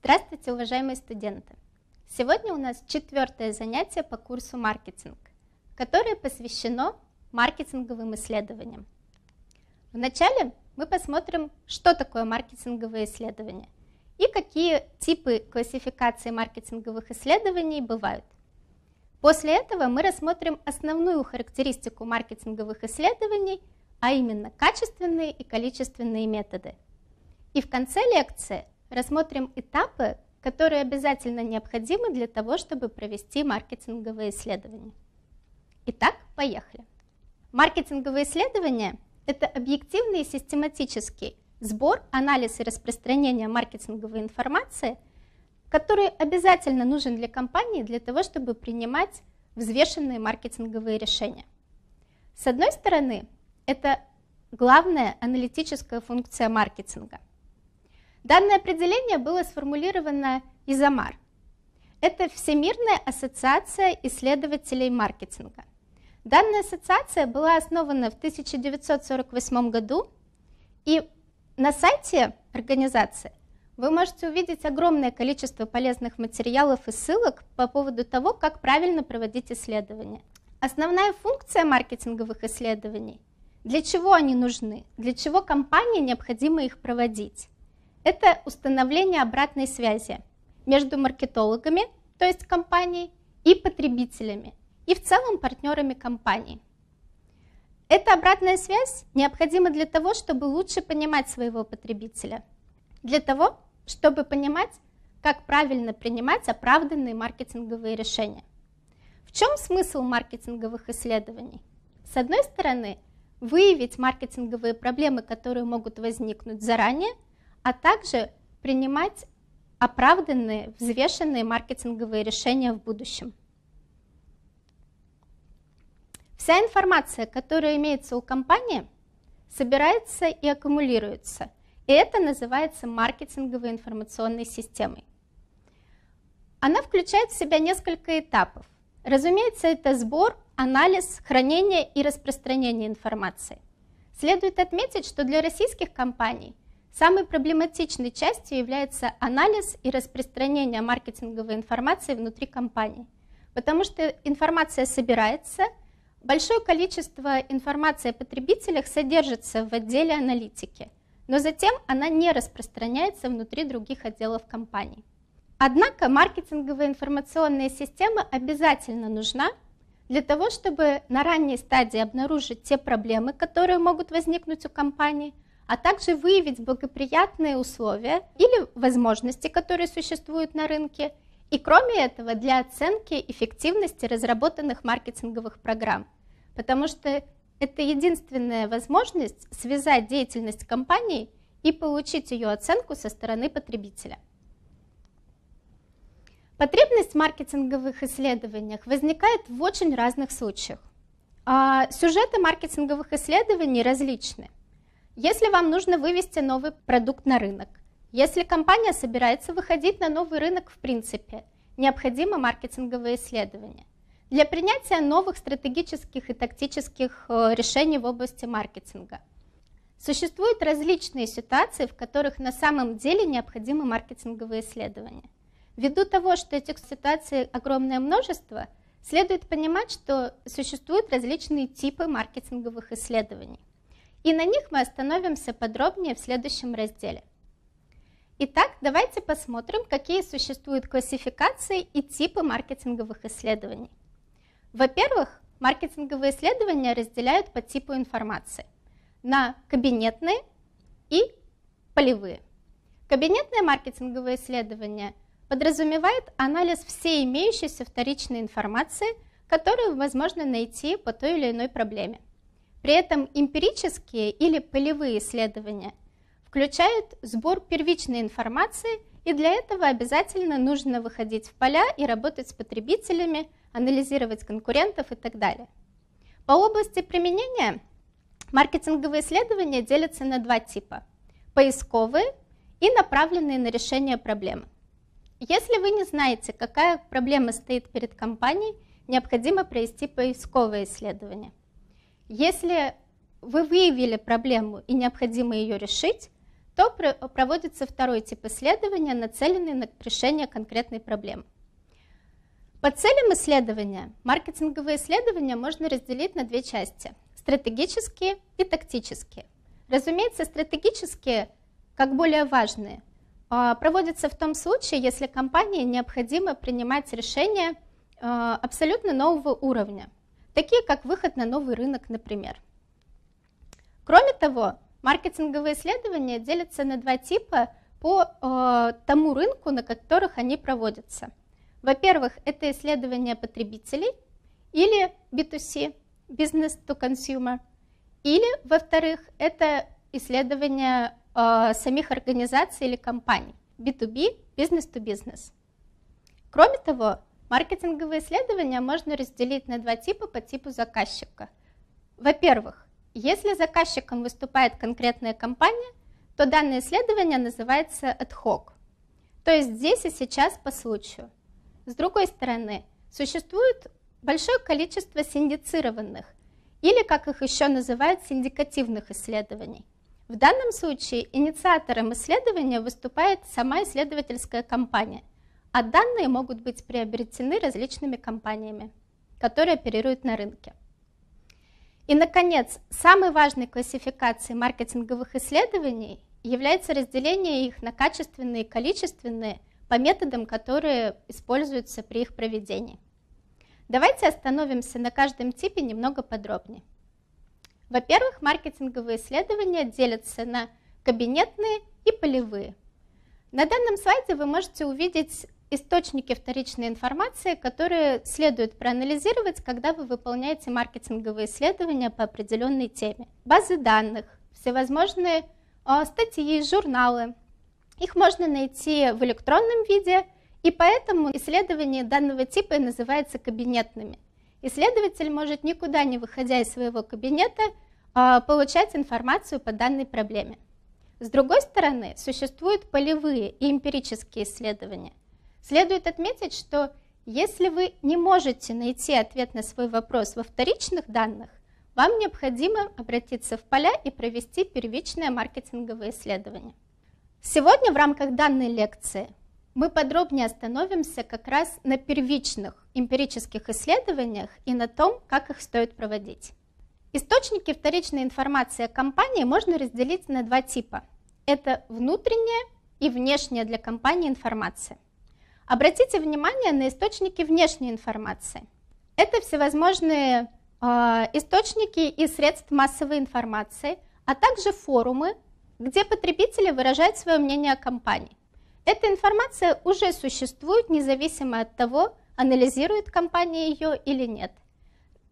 Здравствуйте, уважаемые студенты! Сегодня у нас четвертое занятие по курсу маркетинг, которое посвящено маркетинговым исследованиям. Вначале мы посмотрим, что такое маркетинговые исследования и какие типы классификации маркетинговых исследований бывают. После этого мы рассмотрим основную характеристику маркетинговых исследований, а именно качественные и количественные методы. И в конце лекции рассмотрим этапы, которые обязательно необходимы для того, чтобы провести маркетинговые исследования. Итак, поехали. Маркетинговые исследования – это объективный и систематический сбор, анализ и распространение маркетинговой информации, который обязательно нужен для компании для того, чтобы принимать взвешенные маркетинговые решения. С одной стороны, это главная аналитическая функция маркетинга. Данное определение было сформулировано Изомар. Это Всемирная ассоциация исследователей маркетинга. Данная ассоциация была основана в 1948 году, и на сайте организации вы можете увидеть огромное количество полезных материалов и ссылок по поводу того, как правильно проводить исследования. Основная функция маркетинговых исследований – для чего они нужны, для чего компании необходимо их проводить это установление обратной связи между маркетологами, то есть компанией, и потребителями, и в целом партнерами компаний. Эта обратная связь необходима для того, чтобы лучше понимать своего потребителя, для того, чтобы понимать, как правильно принимать оправданные маркетинговые решения. В чем смысл маркетинговых исследований? С одной стороны, выявить маркетинговые проблемы, которые могут возникнуть заранее – а также принимать оправданные, взвешенные маркетинговые решения в будущем. Вся информация, которая имеется у компании, собирается и аккумулируется, и это называется маркетинговой информационной системой. Она включает в себя несколько этапов. Разумеется, это сбор, анализ, хранение и распространение информации. Следует отметить, что для российских компаний – Самой проблематичной частью является анализ и распространение маркетинговой информации внутри компании, потому что информация собирается, большое количество информации о потребителях содержится в отделе аналитики, но затем она не распространяется внутри других отделов компании. Однако маркетинговая информационная система обязательно нужна для того, чтобы на ранней стадии обнаружить те проблемы, которые могут возникнуть у компании – а также выявить благоприятные условия или возможности, которые существуют на рынке, и кроме этого для оценки эффективности разработанных маркетинговых программ, потому что это единственная возможность связать деятельность компании и получить ее оценку со стороны потребителя. Потребность в маркетинговых исследованиях возникает в очень разных случаях. А сюжеты маркетинговых исследований различны. Если вам нужно вывести новый продукт на рынок, если компания собирается выходить на новый рынок в принципе, необходимо маркетинговые исследования. Для принятия новых стратегических и тактических э, решений в области маркетинга существуют различные ситуации, в которых на самом деле необходимы маркетинговые исследования. Ввиду того, что этих ситуаций огромное множество, следует понимать, что существуют различные типы маркетинговых исследований и на них мы остановимся подробнее в следующем разделе. Итак, давайте посмотрим, какие существуют классификации и типы маркетинговых исследований. Во-первых, маркетинговые исследования разделяют по типу информации на кабинетные и полевые. Кабинетное маркетинговое исследование подразумевает анализ всей имеющейся вторичной информации, которую возможно найти по той или иной проблеме. При этом эмпирические или полевые исследования включают сбор первичной информации, и для этого обязательно нужно выходить в поля и работать с потребителями, анализировать конкурентов и так далее. По области применения маркетинговые исследования делятся на два типа – поисковые и направленные на решение проблемы. Если вы не знаете, какая проблема стоит перед компанией, необходимо провести поисковое исследование. Если вы выявили проблему и необходимо ее решить, то проводится второй тип исследования, нацеленный на решение конкретной проблемы. По целям исследования маркетинговые исследования можно разделить на две части – стратегические и тактические. Разумеется, стратегические, как более важные, а, проводятся в том случае, если компании необходимо принимать решения а, абсолютно нового уровня – такие как выход на новый рынок, например. Кроме того, маркетинговые исследования делятся на два типа по э, тому рынку, на которых они проводятся. Во-первых, это исследования потребителей или B2C, business to consumer, или, во-вторых, это исследования э, самих организаций или компаний, B2B, business to business. Кроме того, Маркетинговые исследования можно разделить на два типа по типу заказчика. Во-первых, если заказчиком выступает конкретная компания, то данное исследование называется ad hoc, то есть здесь и сейчас по случаю. С другой стороны, существует большое количество синдицированных, или, как их еще называют, синдикативных исследований. В данном случае инициатором исследования выступает сама исследовательская компания – а данные могут быть приобретены различными компаниями, которые оперируют на рынке. И, наконец, самой важной классификацией маркетинговых исследований является разделение их на качественные и количественные по методам, которые используются при их проведении. Давайте остановимся на каждом типе немного подробнее. Во-первых, маркетинговые исследования делятся на кабинетные и полевые. На данном слайде вы можете увидеть источники вторичной информации, которые следует проанализировать, когда вы выполняете маркетинговые исследования по определенной теме. Базы данных, всевозможные а, статьи, журналы. Их можно найти в электронном виде, и поэтому исследования данного типа и называются кабинетными. Исследователь может никуда не выходя из своего кабинета а, получать информацию по данной проблеме. С другой стороны, существуют полевые и эмпирические исследования. Следует отметить, что если вы не можете найти ответ на свой вопрос во вторичных данных, вам необходимо обратиться в поля и провести первичное маркетинговое исследование. Сегодня в рамках данной лекции мы подробнее остановимся как раз на первичных эмпирических исследованиях и на том, как их стоит проводить. Источники вторичной информации о компании можно разделить на два типа. Это внутренняя и внешняя для компании информация. Обратите внимание на источники внешней информации. Это всевозможные э, источники и средств массовой информации, а также форумы, где потребители выражают свое мнение о компании. Эта информация уже существует, независимо от того, анализирует компания ее или нет.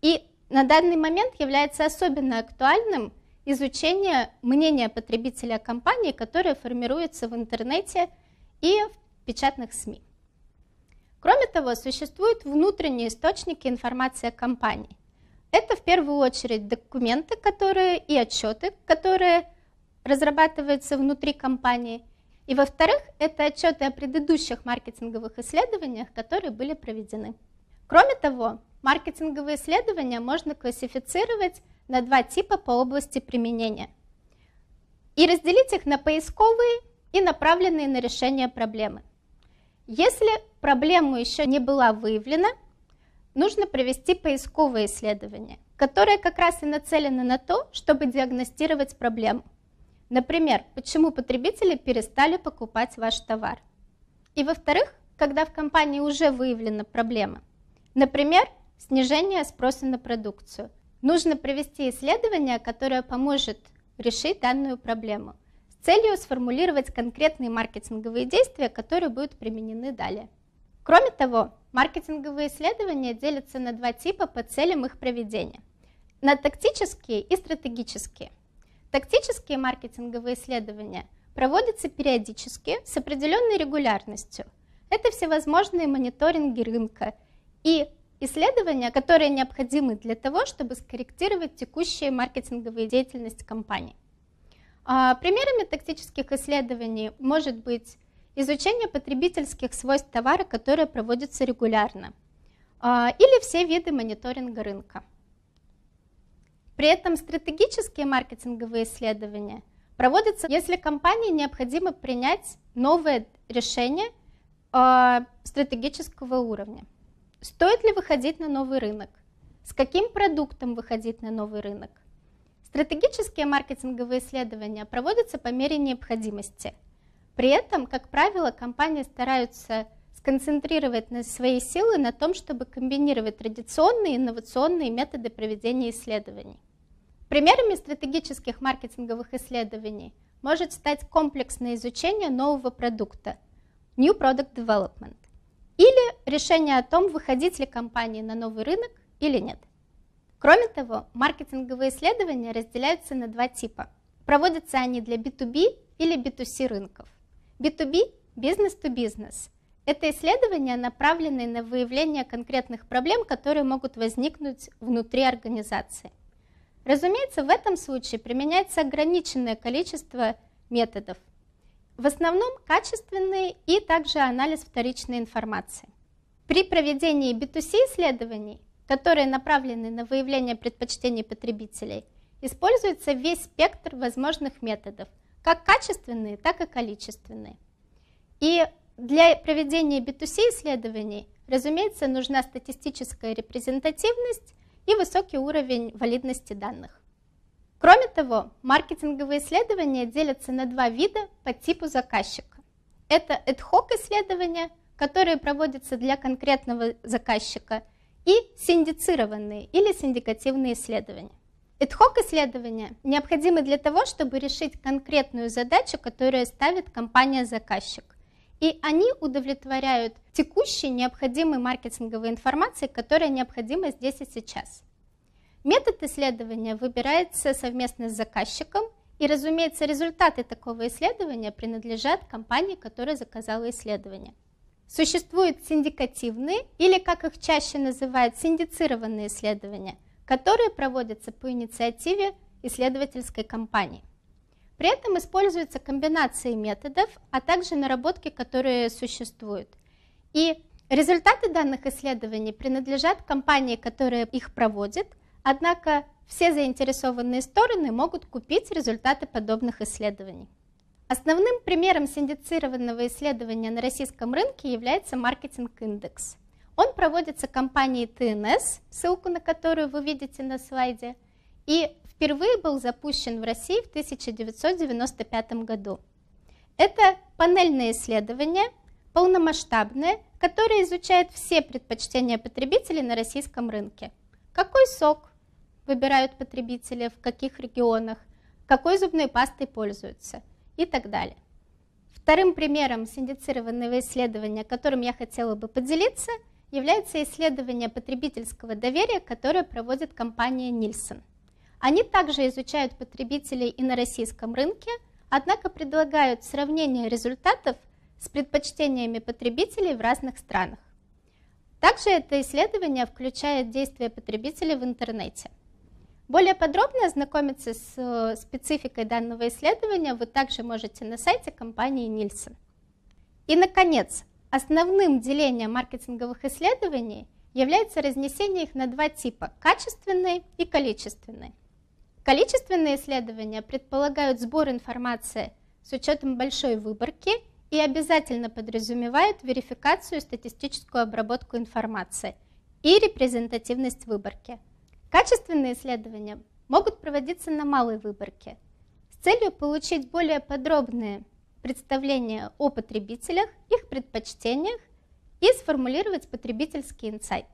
И на данный момент является особенно актуальным изучение мнения потребителя о компании, которое формируется в интернете и в печатных СМИ. Кроме того, существуют внутренние источники информации о компании. Это в первую очередь документы которые, и отчеты, которые разрабатываются внутри компании. И во-вторых, это отчеты о предыдущих маркетинговых исследованиях, которые были проведены. Кроме того, маркетинговые исследования можно классифицировать на два типа по области применения и разделить их на поисковые и направленные на решение проблемы. Если проблема еще не была выявлена, нужно провести поисковое исследование, которое как раз и нацелено на то, чтобы диагностировать проблему. Например, почему потребители перестали покупать ваш товар. И во-вторых, когда в компании уже выявлена проблема. Например, снижение спроса на продукцию. Нужно провести исследование, которое поможет решить данную проблему целью сформулировать конкретные маркетинговые действия, которые будут применены далее. Кроме того, маркетинговые исследования делятся на два типа по целям их проведения. На тактические и стратегические. Тактические маркетинговые исследования проводятся периодически с определенной регулярностью. Это всевозможные мониторинги рынка и исследования, которые необходимы для того, чтобы скорректировать текущую маркетинговую деятельность компании. А примерами тактических исследований может быть изучение потребительских свойств товара, которые проводятся регулярно, а, или все виды мониторинга рынка. При этом стратегические маркетинговые исследования проводятся, если компании необходимо принять новое решение а, стратегического уровня. Стоит ли выходить на новый рынок? С каким продуктом выходить на новый рынок? Стратегические маркетинговые исследования проводятся по мере необходимости. При этом, как правило, компании стараются сконцентрировать на свои силы на том, чтобы комбинировать традиционные и инновационные методы проведения исследований. Примерами стратегических маркетинговых исследований может стать комплексное изучение нового продукта – New Product Development, или решение о том, выходить ли компании на новый рынок или нет. Кроме того, маркетинговые исследования разделяются на два типа. Проводятся они для B2B или B2C рынков. B2B – бизнес-то-бизнес. Это исследования, направленные на выявление конкретных проблем, которые могут возникнуть внутри организации. Разумеется, в этом случае применяется ограниченное количество методов. В основном качественные и также анализ вторичной информации. При проведении B2C исследований которые направлены на выявление предпочтений потребителей, используется весь спектр возможных методов, как качественные, так и количественные. И для проведения B2C исследований, разумеется, нужна статистическая репрезентативность и высокий уровень валидности данных. Кроме того, маркетинговые исследования делятся на два вида по типу заказчика. Это ad-hoc исследования, которые проводятся для конкретного заказчика – и синдицированные или синдикативные исследования. Эдхок исследования необходимы для того, чтобы решить конкретную задачу, которую ставит компания-заказчик. И они удовлетворяют текущей необходимой маркетинговой информации, которая необходима здесь и сейчас. Метод исследования выбирается совместно с заказчиком, и, разумеется, результаты такого исследования принадлежат компании, которая заказала исследование. Существуют синдикативные, или как их чаще называют, синдицированные исследования, которые проводятся по инициативе исследовательской компании. При этом используются комбинации методов, а также наработки, которые существуют. И результаты данных исследований принадлежат компании, которая их проводит, однако все заинтересованные стороны могут купить результаты подобных исследований. Основным примером синдицированного исследования на российском рынке является маркетинг-индекс. Он проводится компанией TNS, ссылку на которую вы видите на слайде, и впервые был запущен в России в 1995 году. Это панельное исследование, полномасштабное, которое изучает все предпочтения потребителей на российском рынке. Какой сок выбирают потребители, в каких регионах, какой зубной пастой пользуются – и так далее. Вторым примером синдицированного исследования, которым я хотела бы поделиться, является исследование потребительского доверия, которое проводит компания Нильсон. Они также изучают потребителей и на российском рынке, однако предлагают сравнение результатов с предпочтениями потребителей в разных странах. Также это исследование включает действия потребителей в интернете. Более подробно ознакомиться с э, спецификой данного исследования вы также можете на сайте компании Нильсон. И, наконец, основным делением маркетинговых исследований является разнесение их на два типа – качественные и количественные. Количественные исследования предполагают сбор информации с учетом большой выборки и обязательно подразумевают верификацию и статистическую обработку информации и репрезентативность выборки – Качественные исследования могут проводиться на малой выборке с целью получить более подробные представления о потребителях, их предпочтениях и сформулировать потребительский инсайт.